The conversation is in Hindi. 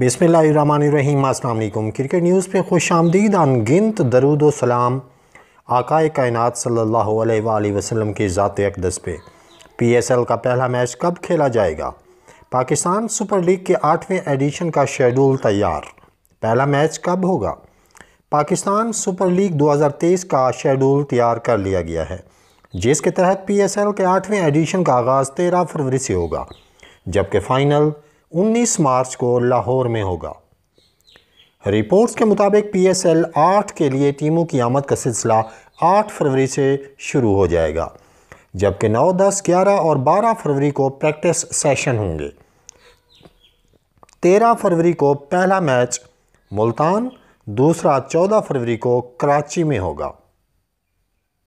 बिसमीम अल्लाम क्रिकेट न्यूज़ पे खुश आमदीद अनगिनत दरुद सलाम आकाए कायनात सल्ला अलैहि के ज़ात अकदस पे एल का पहला मैच कब खेला जाएगा पाकिस्तान सुपर लीग के आठवें एडिशन का शेड्यूल तैयार पहला मैच कब होगा पाकिस्तान सुपर लीग 2023 का शेड्यूल तैयार कर लिया गया है जिसके तहत पी एस एल के आठवें एडिशन का आगाज़ तेरह फरवरी से होगा जबकि फ़ाइनल 19 मार्च को लाहौर में होगा रिपोर्ट्स के मुताबिक पी एस एल आठ के लिए टीमों की आमद का सिलसिला 8 फरवरी से शुरू हो जाएगा जबकि 9, 10, 11 और 12 फरवरी को प्रैक्टिस सेशन होंगे 13 फरवरी को पहला मैच मुल्तान दूसरा 14 फरवरी को कराची में होगा